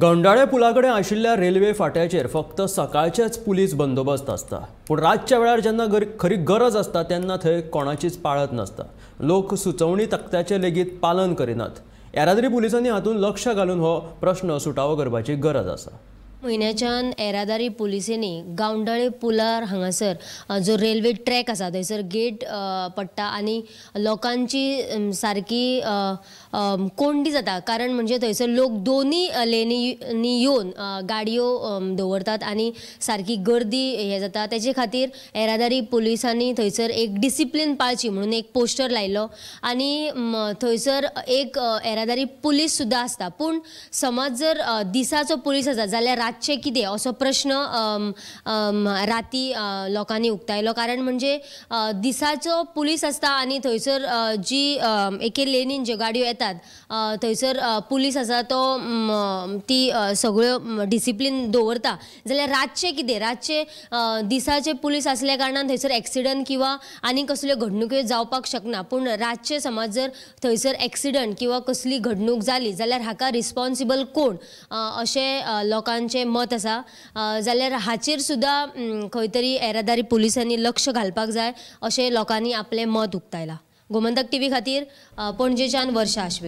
गौंडाळे पुलाकडे आशिल्ल्या रेल्वे फाट्याचेर फक्त सकाळचेच पुलीस बंदोबस्त आसता पूण रातच्या वेळार जेन्ना खरी गरज आसता तेन्ना थंय कोणाचीच पाळत नासता लोक सुचवणी तक्त्याचे लेगीत पालन करिनात येराद्री पुलिसांनी हातूंत लक्ष घालून हो प्रश्न सुटावो करपाची गरज आसा म्हयन्याच्यान येरादारी पुलिसेनी गांवडळे पुलार हांगासर जो रेल्वे ट्रॅक आसा थंयसर गेट पडटा आनी लोकांची सारकी कोंडी जाता कारण म्हणजे थंयसर लोक दोन्ही लेनी येवन गाडयो दवरतात आनी सारकी गर्दी हे जाता त्याचे खातीर येरादारी पुलिसांनी थंयसर एक डिसिप्लीन पाळची म्हणून एक पोस्टर लायलो आनी थंयसर एक येरादारी पुलीस सुद्दां आसता पूण समज जर दिसाचो पुलीस आसा जाल्यार रातचें कितें असं प्रश्न राती लोकांनी उक्तायलो कारण म्हणजे दिसाचो पुलीस असता आणि थंयसर जी एके लेनीन ज्यो गाडयो येतात थंयसर पुलीस आसा तो ती सगळ्यो डिसिप्लीन दवरता जाल्यार रातचे कितें रातचे दिसाचे पुलीस आसल्या कारणान थंयसर एक्सिडंट किंवा आनी कसल्यो घडणुक्यो जावपाक शकना पूण रातचे समज जर थंयसर एक्सिडंट किंवा कसली घडणूक जाली जाल्यार हाका रिस्पॉन्सिबल कोण अशें लोकांचे तांचे म्हणजे मत आसा जाल्यार हाचेर सुद्दां खंय तरी येरादारी पुलिसांनी लक्ष घालपाक जाय अशें लोकांनी आपलें मत उक्तायलां गोमंतक टी व्ही खातीर पणजेच्यान वर्षा आश्वे